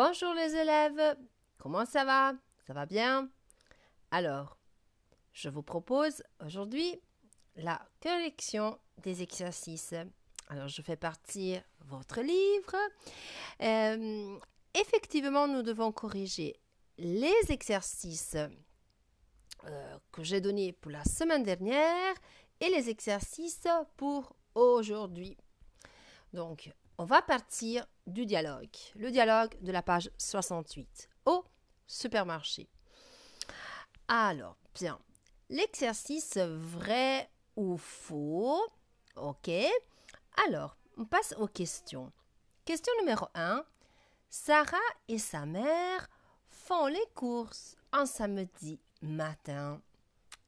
Bonjour les élèves, comment ça va Ça va bien Alors, je vous propose aujourd'hui la collection des exercices. Alors, je fais partir votre livre. Euh, effectivement, nous devons corriger les exercices euh, que j'ai donnés pour la semaine dernière et les exercices pour aujourd'hui. Donc, on va partir du dialogue, le dialogue de la page 68 au supermarché. Alors, bien, l'exercice vrai ou faux, ok. Alors, on passe aux questions. Question numéro 1. Sarah et sa mère font les courses un samedi matin.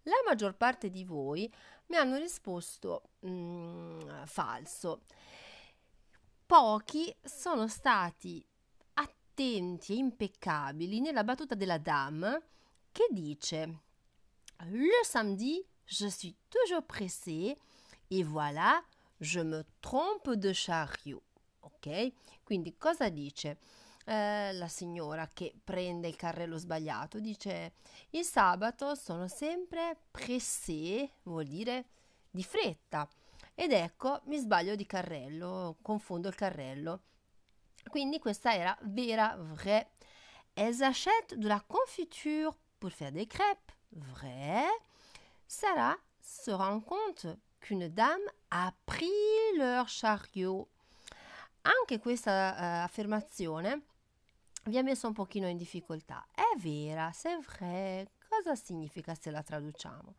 La majorité parte vous voi mi hanno risposto mm, falso. pochi sono stati attenti e impeccabili nella battuta della dame che dice Le samedi, je suis toujours pressée e voilà, je me trompe de chariot. Ok? Quindi cosa dice? Eh, la signora che prende il carrello sbagliato dice il sabato sono sempre pressé, vuol dire di fretta. Ed ecco, mi sbaglio di carrello, confondo il carrello. Quindi questa era vera, vrai. Elles achètent de la confiture pour faire des crêpes. Vrai. Sarah se rend compte qu'une dame a pris leur chariot. Anche questa uh, affermazione vi ha messo un pochino in difficoltà. È vera, c'est vrai. Cosa significa se la traduciamo?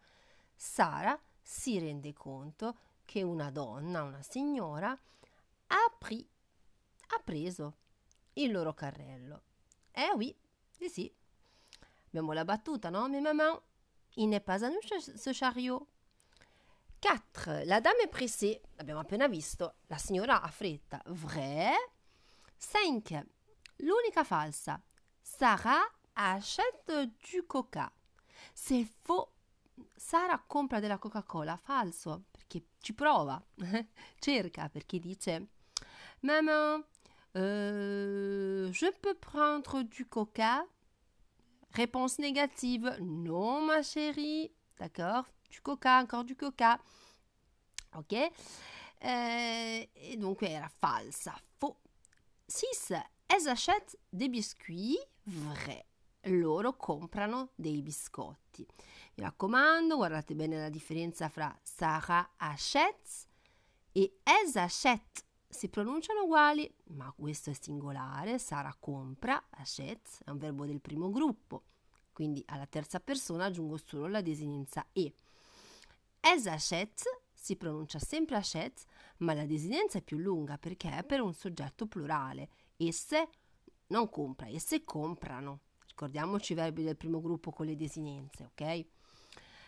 Sara si rende conto che che una donna, una signora, aprì, ha preso il loro carrello. Eh oui, sì sì. Abbiamo la battuta, no? Mais maman, il n'est pas à nous ce chariot. 4. La dame è pressée, l'abbiamo appena visto, la signora ha fretta. Vrai. 5. L'unica falsa. Sarah achète du coca. Se faux, Sarah compra della Coca-Cola. Falso. tu ci prova, cerca perché dit Maman, euh, je peux prendre du coca Réponse négative, non ma chérie, d'accord Du coca, encore du coca. Ok euh, Et donc est falsa, faux. 6. Elles achètent des biscuits vrais. loro comprano dei biscotti. Mi raccomando, guardate bene la differenza fra Sarah Hachette e Ez Hachette. Si pronunciano uguali, ma questo è singolare. Sara compra, Hachette è un verbo del primo gruppo, quindi alla terza persona aggiungo solo la desinenza E. Ez Hachette si pronuncia sempre Hachette, ma la desinenza è più lunga perché è per un soggetto plurale. Esse non compra, esse comprano. Ricordiamoci i verbi del primo gruppo con le desinenze, ok?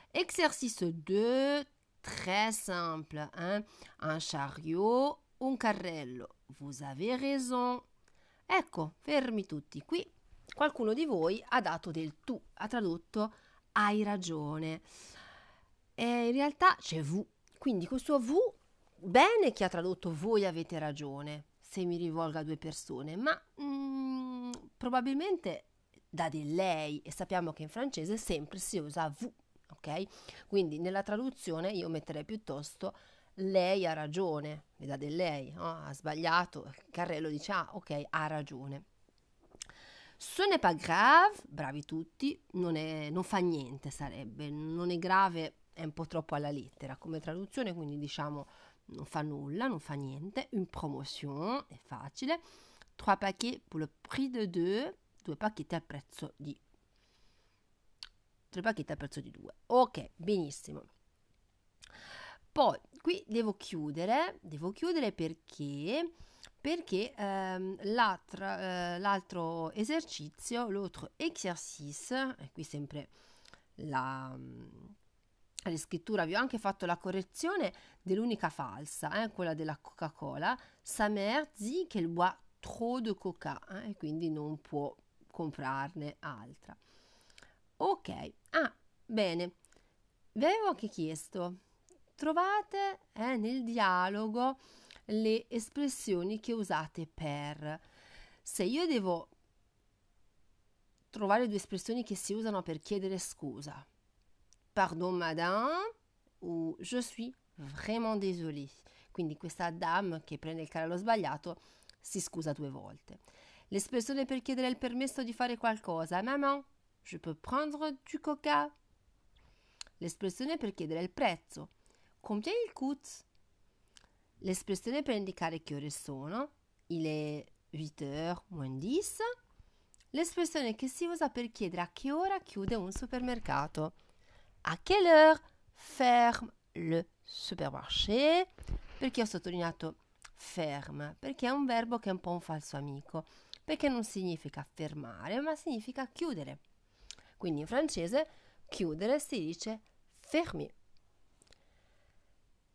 Exercice 2, très simple. Hein? Un chariot, un carrello. Vous avez raison. Ecco, fermi tutti. Qui qualcuno di voi ha dato del tu, ha tradotto hai ragione. E in realtà c'è V. Quindi questo V, bene che ha tradotto voi avete ragione, se mi rivolgo a due persone, ma mm, probabilmente da del lei e sappiamo che in francese sempre si usa vous, ok? Quindi nella traduzione io metterei piuttosto lei ha ragione, le da del lei, no? ha sbagliato, Carrello dice ah ok, ha ragione. Ce n'est pas grave, bravi tutti, non, è, non fa niente sarebbe, non è grave, è un po' troppo alla lettera come traduzione, quindi diciamo non fa nulla, non fa niente, une promotion, è facile, trois paquets pour le prix de deux, due pacchetti al prezzo di 3 pacchetti al prezzo di 2. Ok, benissimo. Poi qui devo chiudere, devo chiudere perché perché ehm, l'altro, eh, l'altro esercizio, l'altro exercice, e qui sempre la, riscrittura mm, vi ho anche fatto la correzione dell'unica falsa, eh, quella della Coca-Cola, sa mère dit qu'elle boit trop de coca, eh, e quindi non può comprarne altra. Ok, ah, bene, vi avevo anche chiesto, trovate eh, nel dialogo le espressioni che usate per. Se io devo trovare due espressioni che si usano per chiedere scusa, pardon madame o je suis vraiment désolée, quindi questa dame che prende il carrello sbagliato si scusa due volte l'espressione per chiedere il permesso di fare qualcosa. Maman, je peux prendre du coca? L'espressione per chiedere il prezzo. Combien il coûte? L'espressione per indicare che ore sono. Il est 8h moins 10. L'espressione che si usa per chiedere a che ora chiude un supermercato. A quelle heure ferme le supermarché? Perché ho sottolineato ferme? Perché è un verbo che è un po' un falso amico perché non significa fermare, ma significa chiudere. Quindi in francese chiudere si dice fermi.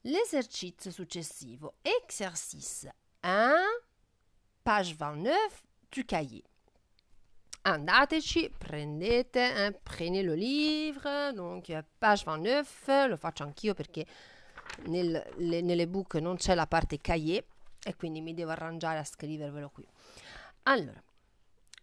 L'esercizio successivo, exercice 1, page 29 du cahier. Andateci, prendete, eh, prenez le livre, donc page 29, lo faccio anch'io perché nel, le, nelle book non c'è la parte cahier e quindi mi devo arrangiare a scrivervelo qui. Allora,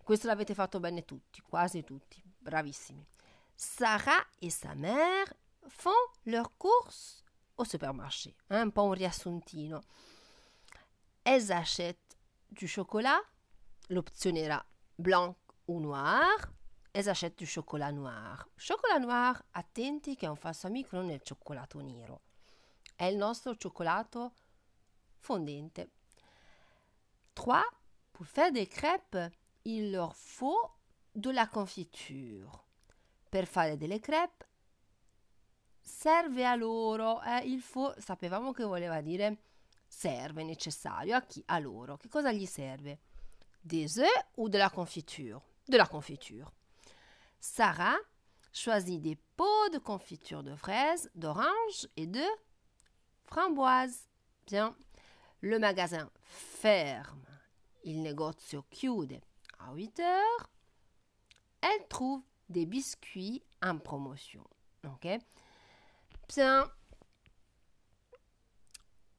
questo l'avete fatto bene tutti, quasi tutti, bravissimi. Sarah e sa mère font leur course au supermarché. un po' un riassuntino. Elles achètent du chocolat. L'opzione era blanc ou noir. Elles achètent du chocolat noir. Chocolat noir, attenti che è un falso amico, non è il cioccolato nero. È il nostro cioccolato fondente. 3. Pour faire des crêpes, il leur faut de la confiture. Per fare delle crêpes, serve a loro, eh, il faut, sapevamo che voleva dire serve, necessario, a chi? A loro. Che cosa gli serve? Des œufs ou de la confiture? De la confiture. Sarah choisit des pots de confiture de fraises, d'orange et de framboises. Bien. Le magasin ferme. Il negozio chiude a 8 heures. Elle trouve des biscuits en promotion. Ok? Psa.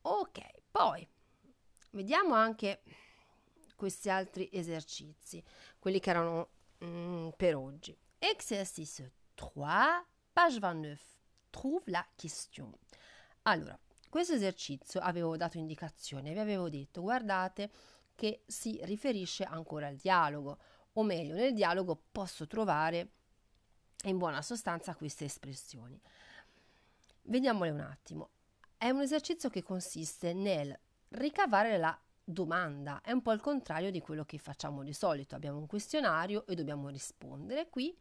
Ok, poi vediamo anche questi altri esercizi, quelli che erano mm, per oggi. Exercice 3, page 29. Trouve la question. Allora, questo esercizio avevo dato indicazione, vi avevo detto, guardate che si riferisce ancora al dialogo, o meglio nel dialogo posso trovare in buona sostanza queste espressioni. Vediamole un attimo. È un esercizio che consiste nel ricavare la domanda, è un po' il contrario di quello che facciamo di solito, abbiamo un questionario e dobbiamo rispondere. Qui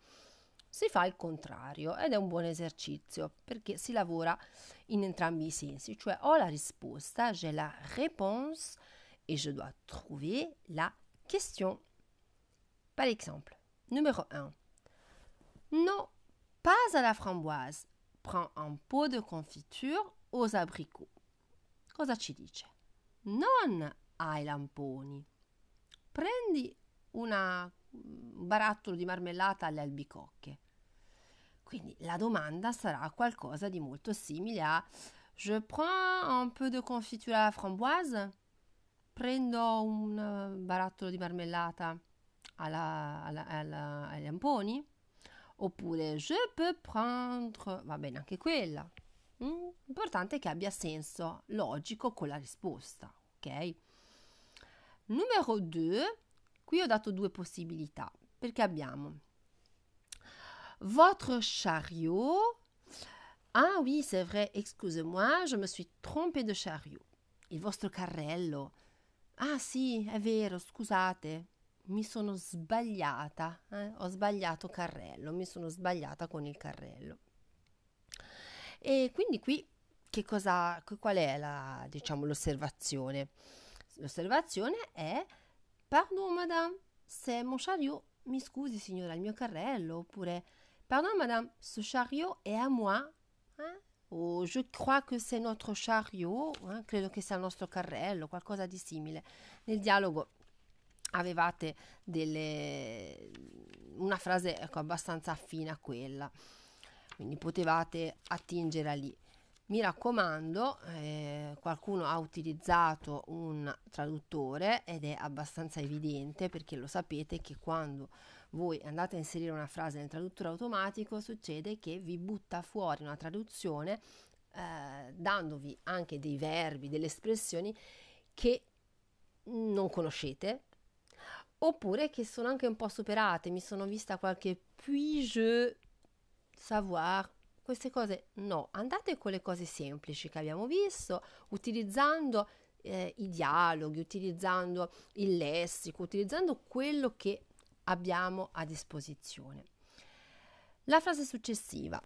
si fa il contrario ed è un buon esercizio perché si lavora in entrambi i sensi, cioè ho la risposta, j'ai la réponse, et je dois trouver la question. Par exemple, numéro 1. Non, pas à la framboise. Prends un pot de confiture aux abricots. Cosa ci dice? Non ai lamponi. Prendi una, un mm, barattolo di marmellata alle albicocche. Quindi la domanda sarà qualcosa di molto simile à Je prends un peu de confiture à la framboise? prendo un eh, barattolo di marmellata alla, alla, alla, ai lamponi, oppure je peux prendre, va bene anche quella. Mm? L'importante è che abbia senso logico con la risposta, ok? Numero 2, qui ho dato due possibilità, perché abbiamo votre chariot. Ah oui, c'est vrai, excusez-moi, je me suis trompée de chariot. Il vostro carrello. Ah sì, è vero, scusate, mi sono sbagliata, eh? ho sbagliato carrello, mi sono sbagliata con il carrello. E quindi qui che cosa, qual è la, diciamo, l'osservazione? L'osservazione è, pardon madame, c'est mon chariot, mi scusi signora, il mio carrello, oppure, pardon madame, ce chariot è a moi, eh? o oh, je crois que c'est notre chariot, eh, credo che sia il nostro carrello, qualcosa di simile. Nel dialogo avevate delle, una frase ecco, abbastanza affine a quella, quindi potevate attingere a lì. Mi raccomando, eh, qualcuno ha utilizzato un traduttore ed è abbastanza evidente perché lo sapete che quando voi andate a inserire una frase nel traduttore automatico succede che vi butta fuori una traduzione eh, dandovi anche dei verbi, delle espressioni che non conoscete oppure che sono anche un po' superate. Mi sono vista qualche puis je savoir queste cose no, andate con le cose semplici che abbiamo visto, utilizzando eh, i dialoghi, utilizzando il lessico, utilizzando quello che abbiamo a disposizione. La frase successiva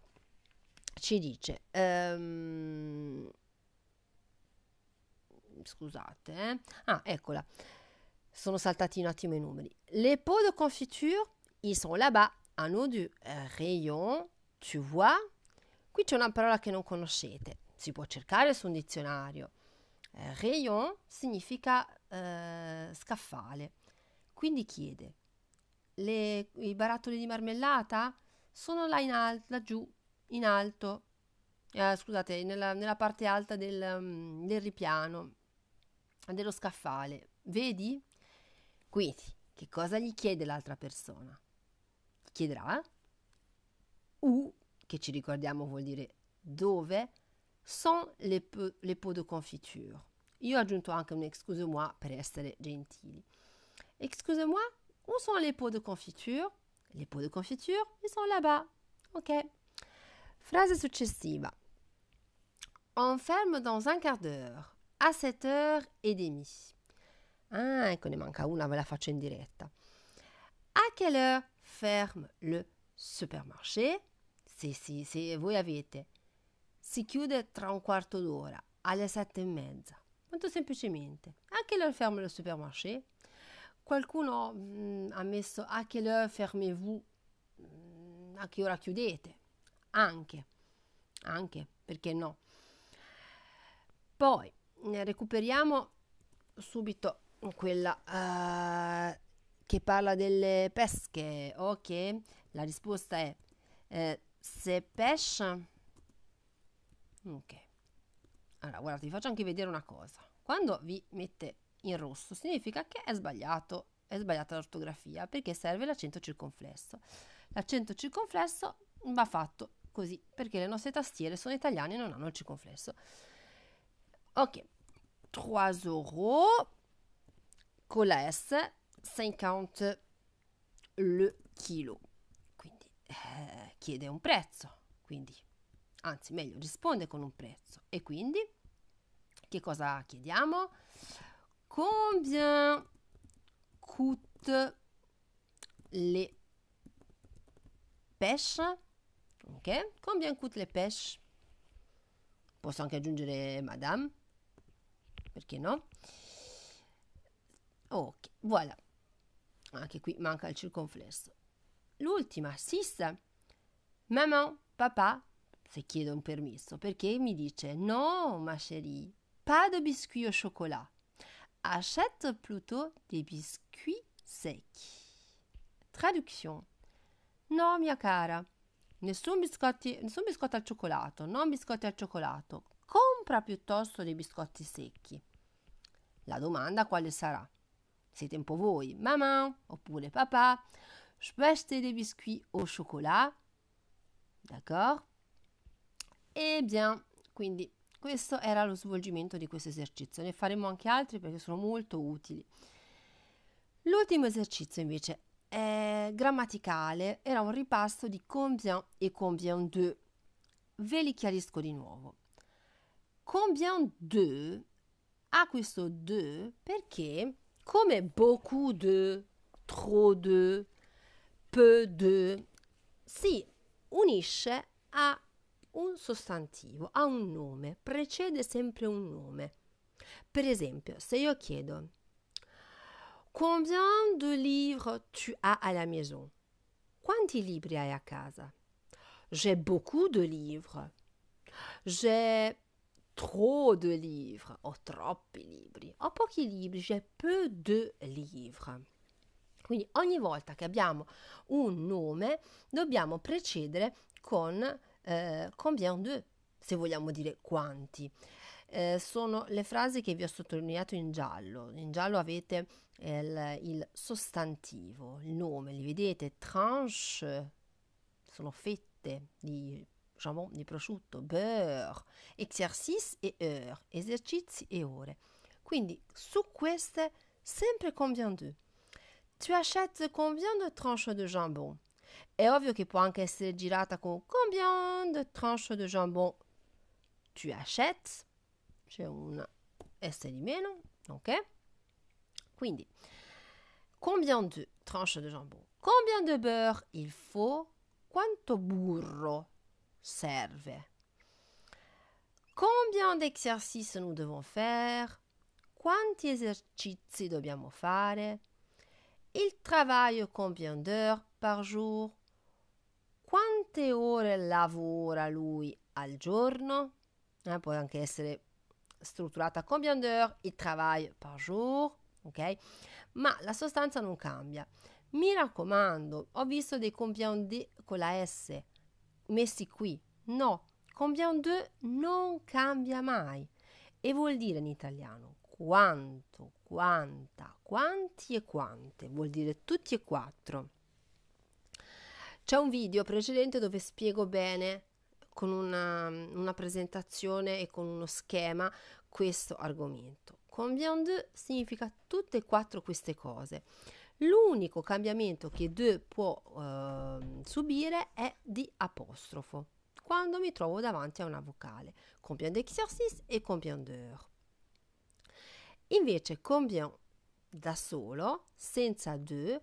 ci dice, um, scusate, eh? ah eccola, sono saltati un attimo i numeri. Les pots de confiture, ils sont là-bas, à nos du euh, rayon, tu vois Qui c'è una parola che non conoscete, si può cercare su un dizionario. Eh, rayon significa eh, scaffale, quindi chiede, le, i barattoli di marmellata sono là in alto, laggiù, in alto, eh, scusate, nella, nella, parte alta del, mm, del ripiano, dello scaffale, vedi? Quindi, che cosa gli chiede l'altra persona? Chiederà u « Que ci ricordiamo vuol dire dove, sont les pots de confiture. Io ho aggiunto anche un excuse-moi per essere gentili. Excuse-moi, où sont les pots de confiture? Les pots de confiture, ils sont là-bas. Ok. Frase successiva. On ferme dans un quart d'heure, à 7 h demie. » Ah, ecco, ne manca una, ve la faccio in diretta. À quelle heure ferme le supermarché qualsiasi se voi avete. Si chiude tra un quarto d'ora, alle sette e mezza. Molto semplicemente. A quelle heure ferme le supermarché? Qualcuno mh, mm, ha messo a che heure fermez-vous? Mm, a che ora chiudete? Anche. Anche, perché no? Poi recuperiamo subito quella uh, che parla delle pesche. Ok, la risposta è eh, se pesce ok allora guardate vi faccio anche vedere una cosa quando vi mette in rosso significa che è sbagliato è sbagliata l'ortografia perché serve l'accento circonflesso l'accento circonflesso va fatto così perché le nostre tastiere sono italiane e non hanno il circonflesso ok 3 euro con la S 50 le chilo quindi eh, chiede un prezzo, quindi, anzi meglio, risponde con un prezzo. E quindi, che cosa chiediamo? Combien coûte le pêche? Ok? Combien coûte le pêche? Posso anche aggiungere madame, perché no? Ok, voilà. Anche qui manca il circonflesso. L'ultima, 6. Maman, papà, se chiedo un permesso, perché mi dice No, ma chérie, pas de biscuits au chocolat. Achète plutôt des biscuits secs. Traduction. No, mia cara, nessun, biscotti, nessun biscotto al cioccolato, non biscotti al cioccolato. Compra piuttosto dei biscotti secchi. La domanda quale sarà? Siete un po' voi, mamma oppure papà. Je peux acheter des biscuits au chocolat D'accordo? Ebbene, quindi questo era lo svolgimento di questo esercizio. Ne faremo anche altri perché sono molto utili. L'ultimo esercizio invece è grammaticale, era un ripasto di combien e combien de. Ve li chiarisco di nuovo. Combien de ha questo de perché come beaucoup de, trop de, peu de, sì, unisce a un sostantivo, a un nome, precede sempre un nome. Per esempio, se io chiedo Combien de livres tu as à la maison? Quanti libri hai a casa? J'ai beaucoup de livres. J'ai trop de livres. Ho troppi libri. Ho pochi libri. J'ai peu de livres. Quindi ogni volta che abbiamo un nome dobbiamo precedere con eh, combien de, se vogliamo dire quanti. Eh, sono le frasi che vi ho sottolineato in giallo. In giallo avete eh, il, il sostantivo, il nome, li vedete tranche, sono fette di jambon, di prosciutto, beurre, exercice e heure, esercizi e ore. Quindi su queste sempre combien de. Tu achètes combien de tranches de jambon? et ovvio che può anche essere girata con combien de tranches de jambon tu achètes? C'est un S di meno, Donc, Quindi, combien de tranches de jambon? Combien de beurre il faut? Quanto burro serve? Combien d'exercices nous devons faire? Quanti esercizi dobbiamo fare? Il travaille combien d'heures par jour? Quante ore lavora lui al giorno? Eh, può anche essere strutturata combien d'heures il travaille par jour, ok? Ma la sostanza non cambia. Mi raccomando, ho visto dei combien di con la S messi qui. No, combien de non cambia mai e vuol dire in italiano quanto, quanta, quanti e quante, vuol dire tutti e quattro. C'è un video precedente dove spiego bene con una, una presentazione e con uno schema questo argomento. Combien de significa tutte e quattro queste cose. L'unico cambiamento che de può eh, subire è di apostrofo quando mi trovo davanti a una vocale. Combien d'exercice e combien d'heure. Invece combien da solo, senza de,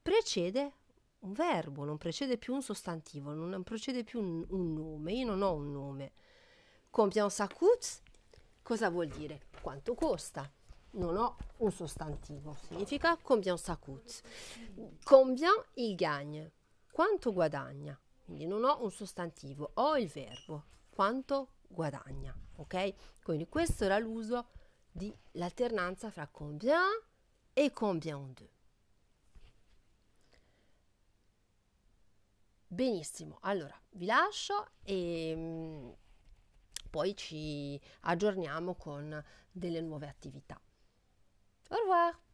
precede un verbo, non precede più un sostantivo, non precede più un, un nome, io non ho un nome. Combien ça coûte? Cosa vuol dire? Quanto costa? Non ho un sostantivo, significa combien ça coûte. Combien il gagne? Quanto guadagna? Quindi non ho un sostantivo, ho il verbo. Quanto guadagna, ok? Quindi questo era l'uso di l'alternanza fra combien e combien de. Benissimo, allora vi lascio e mm, poi ci aggiorniamo con delle nuove attività. Au revoir!